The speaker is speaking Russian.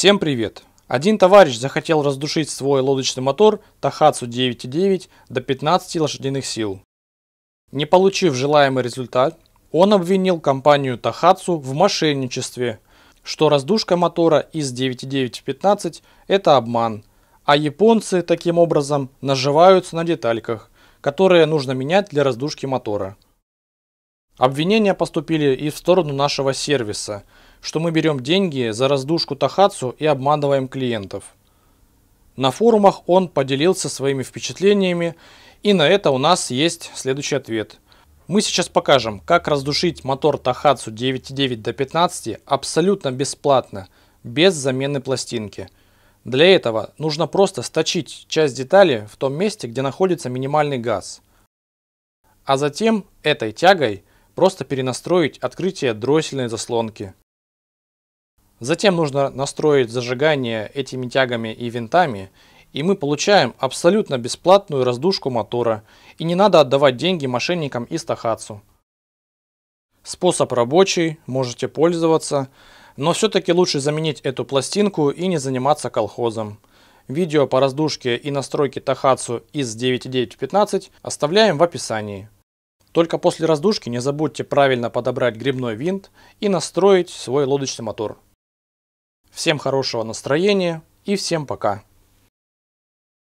Всем привет! Один товарищ захотел раздушить свой лодочный мотор Тахацу 9.9 до 15 лошадиных сил. Не получив желаемый результат, он обвинил компанию Тахацу в мошенничестве, что раздушка мотора из 9.9 в 15 – это обман, а японцы таким образом наживаются на детальках, которые нужно менять для раздушки мотора. Обвинения поступили и в сторону нашего сервиса – что мы берем деньги за раздушку Тахацу и обманываем клиентов. На форумах он поделился своими впечатлениями, и на это у нас есть следующий ответ. Мы сейчас покажем, как раздушить мотор Тахацу 9.9 до 15 абсолютно бесплатно, без замены пластинки. Для этого нужно просто сточить часть детали в том месте, где находится минимальный газ. А затем этой тягой просто перенастроить открытие дроссельной заслонки. Затем нужно настроить зажигание этими тягами и винтами, и мы получаем абсолютно бесплатную раздушку мотора, и не надо отдавать деньги мошенникам из Тахацу. Способ рабочий, можете пользоваться, но все-таки лучше заменить эту пластинку и не заниматься колхозом. Видео по раздушке и настройке Тахацу из 9.9.15 оставляем в описании. Только после раздушки не забудьте правильно подобрать грибной винт и настроить свой лодочный мотор. Всем хорошего настроения и всем пока.